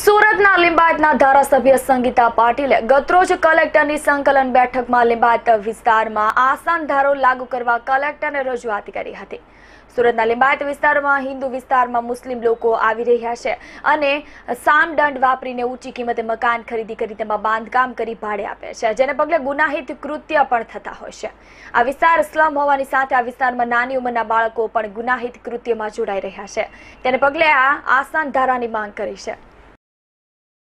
સુરતના લિંબાયતના ધારાસભ્ય સંગીતા પાટીલે ગતરોજ કલેક્ટરની સંકલન બેઠકમાં લિંબાયત વિસ્તારમાં આસાન ધારો લાગુ કરવા કલેક્ટરને રજૂઆત કરી હતી સુરતના લિંબાયત વિસ્તારમાં હિન્દુ વિસ્તારમાં મુસ્લિમ લોકો આવી રહ્યા છે અને સામદંડ વાપરીને ઊંચી કિંમતે મકાન ખરીદી કરી તેમાં બાંધકામ કરી ભાડે આપે છે જેને પગલે ગુનાહિત કૃત્ય પણ થતા હોય છે આ વિસ્તાર સ્લમ હોવાની સાથે આ વિસ્તારમાં નાની ઉંમરના બાળકો પણ ગુનાહિત કૃત્યમાં જોડાઈ રહ્યા છે તેને પગલે આ આસાન ધારાની માંગ કરી છે